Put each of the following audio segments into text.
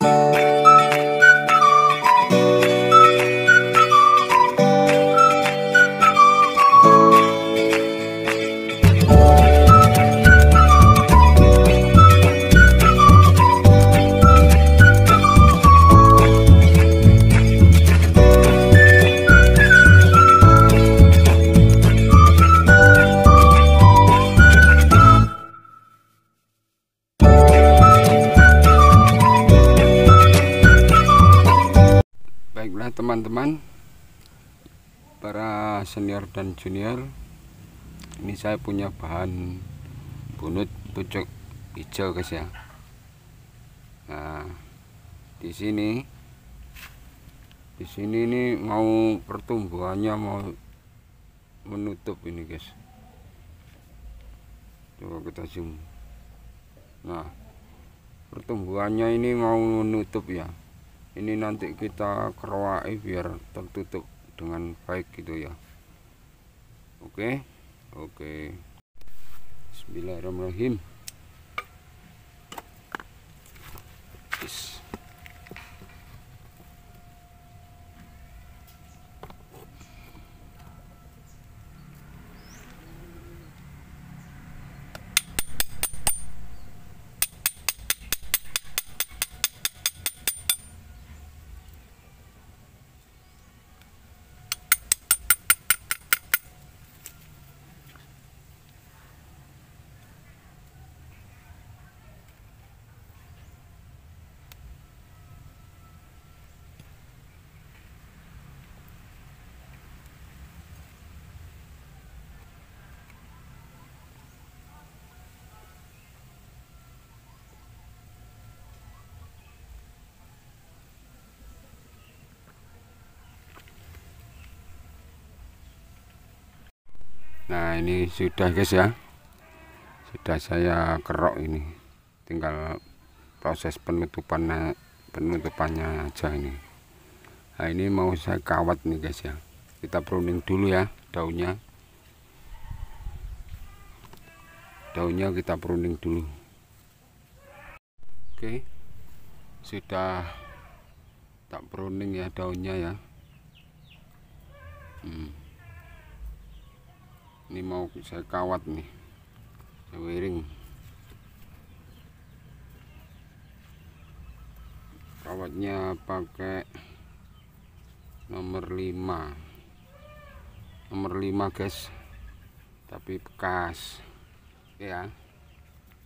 Thank you. teman-teman para senior dan junior ini saya punya bahan bunut pucuk hijau guys ya nah di sini di sini ini mau pertumbuhannya mau menutup ini guys coba kita zoom nah pertumbuhannya ini mau menutup ya ini nanti kita keroai biar tertutup dengan baik gitu ya oke okay? oke okay. Bismillahirrahmanirrahim nah ini sudah guys ya sudah saya kerok ini tinggal proses penutupannya eh, penutupannya aja ini nah ini mau saya kawat nih guys ya kita pruning dulu ya daunnya daunnya kita pruning dulu oke sudah tak pruning ya daunnya ya hmm ini mau saya kawat nih saya wiring kawatnya pakai nomor 5 nomor 5 guys tapi bekas ya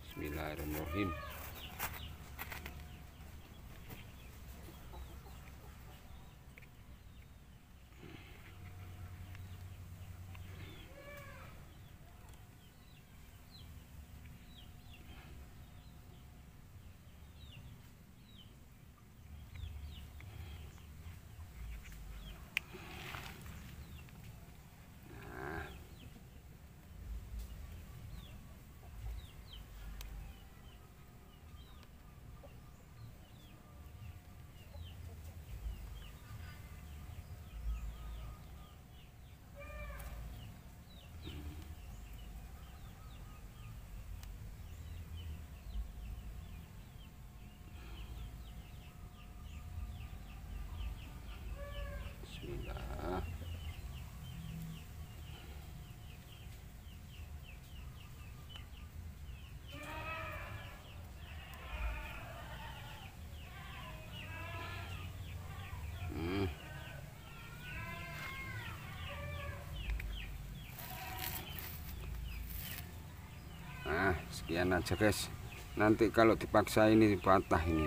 Bismillahirrahmanirrahim sekian aja guys nanti kalau dipaksa ini patah ini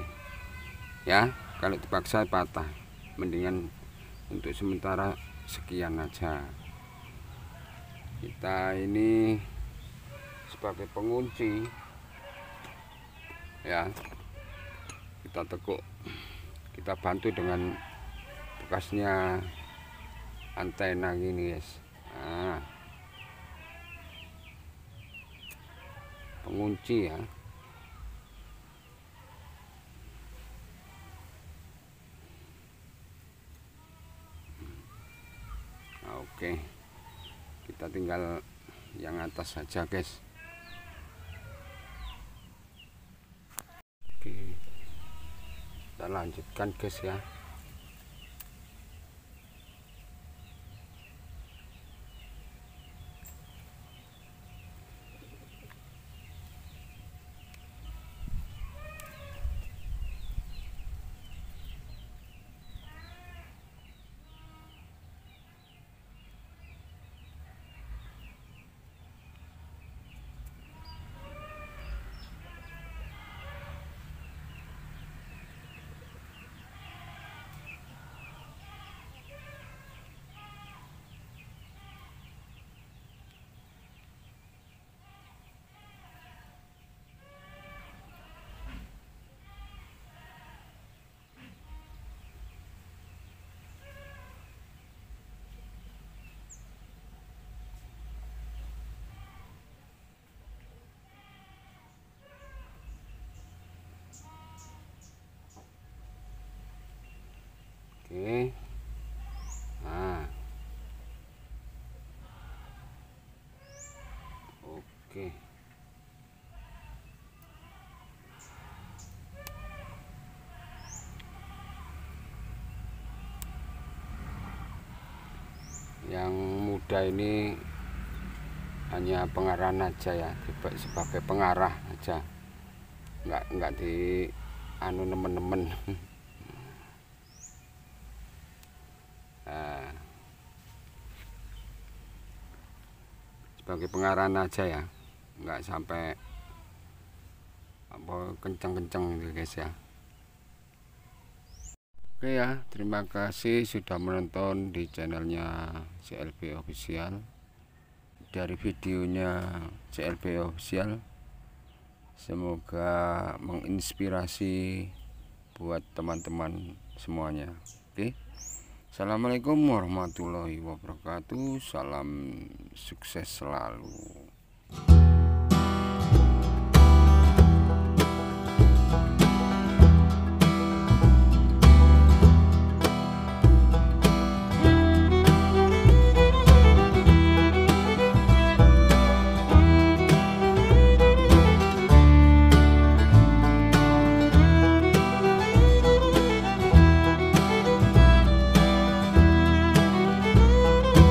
ya kalau dipaksa patah mendingan untuk sementara sekian aja kita ini sebagai pengunci ya kita tekuk kita bantu dengan bekasnya antena gini guys nah ngunci ya hmm. oke kita tinggal yang atas saja guys oke kita lanjutkan guys ya Oke. Nah. Oke. Yang muda ini hanya pengarahan aja ya, sebagai pengarah aja. Enggak enggak di anu temen-temen. Nah. sebagai pengarahan aja ya, nggak sampai apa kenceng kencang gitu guys ya. Oke ya, terima kasih sudah menonton di channelnya CLB Official. Dari videonya CLB Official, semoga menginspirasi buat teman-teman semuanya. Oke. Assalamualaikum warahmatullahi wabarakatuh. Salam sukses selalu.